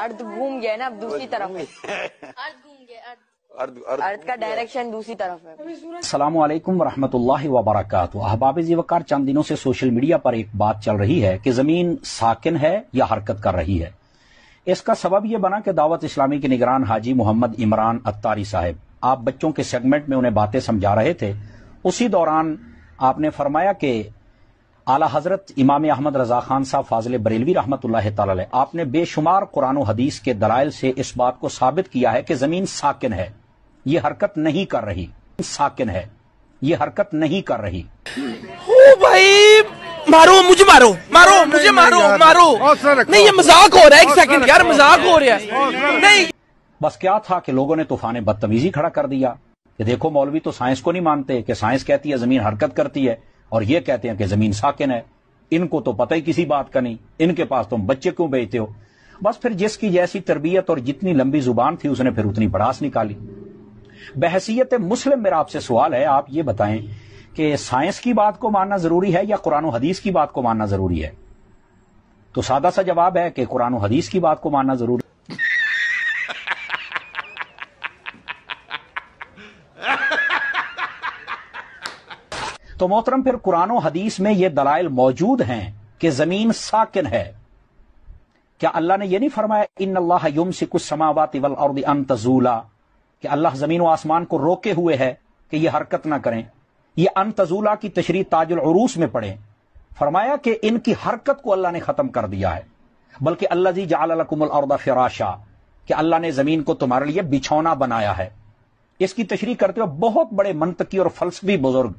अर्ध घूम गया ना अब दूसरी तरफ है अर्ध घूम गया अर्ध अर्ध का डायरेक्शन दूसरी तरफ है सलाम वरहमतुल्लाहि वबरक अहबाब जीवकार चंद दिनों से सोशल मीडिया पर एक बात चल रही है कि जमीन साकिन है या हरकत कर रही है इसका सबब यह बना कि दावत इस्लामी के निगरान हाजी मोहम्मद इमरान अत्तारी साहब आप बच्चों के सेगमेंट में उन्हें बातें समझा रहे थे उसी दौरान आपने फरमाया कि आला हजरत इमाम अहमद रजा खान साहब फाजिल बरेलवी रहमत आपने बेशुमार कुरान हदीस के दलाइल से इस बात को साबित किया है कि जमीन साकिन है ये हरकत नहीं कर रही साकिन है ये हरकत नहीं कर रही भाई मारो मुझे मारो मारो मुझे मारो मारो नहीं ये मजाक हो रहा है एक सेकंड यार मजाक हो रहा है नहीं बस क्या था कि लोगों ने तूफान बदतमीजी खड़ा कर दिया कि देखो मौलवी तो साइंस को नहीं मानते कि साइंस कहती है जमीन हरकत करती है और ये कहते हैं कि जमीन साकिन है इनको तो पता ही किसी बात का नहीं इनके पास तुम बच्चे क्यों बेचते हो बस फिर जिसकी जैसी तरबियत और जितनी लंबी जुबान थी उसने फिर उतनी बड़ास निकाली बहसीत मुस्लिम मेरा आपसे सवाल है आप ये बताएं कि साइंस की बात को मानना जरूरी है या कुरान हदीस की बात को मानना जरूरी है तो सादा सा जवाब है कि कुरान हदीस की बात को मानना जरूरी तो मोहतरम फिर कुरान हदीस में ये दलाइल मौजूद हैं कि जमीन साकिन है क्या अल्लाह ने यह नहीं फरमाया इन अल्लाह युम से कुछ समावात इवल और अंतजूला कि अल्लाह जमीन व आसमान को रोके हुए है कि यह हरकत ना करें यह अंतजूला की तशरी ताजुल उरूस में पढ़े फरमाया कि इनकी हरकत को अल्लाह ने खत्म कर दिया है बल्कि अल्लाह जी जालकुमल फिराशा कि अल्लाह ने जमीन को तुम्हारे लिए बिछौना बनाया है इसकी तशरी करते हुए बहुत बड़े मंतकी और फलसफी बुजुर्ग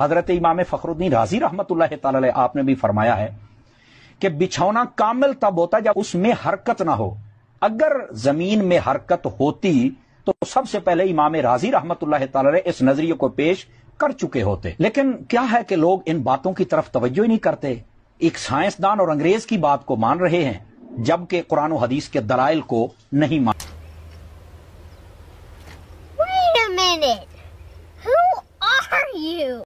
हजरत इमाम फखरुद्दीन राजी रहमत आपने भी फरमाया है कि बिछौना कामिल तब होता जब उसमें हरकत ना हो अगर जमीन में हरकत होती तो सबसे पहले इमाम राजी रहमत इस नजरिए को पेश कर चुके होते लेकिन क्या है कि लोग इन बातों की तरफ तवज्जो ही नहीं करते एक साइंसदान और अंग्रेज की बात को मान रहे हैं जबकि कुरान हदीस के दलाइल को नहीं मान Wait a minute. Who are you?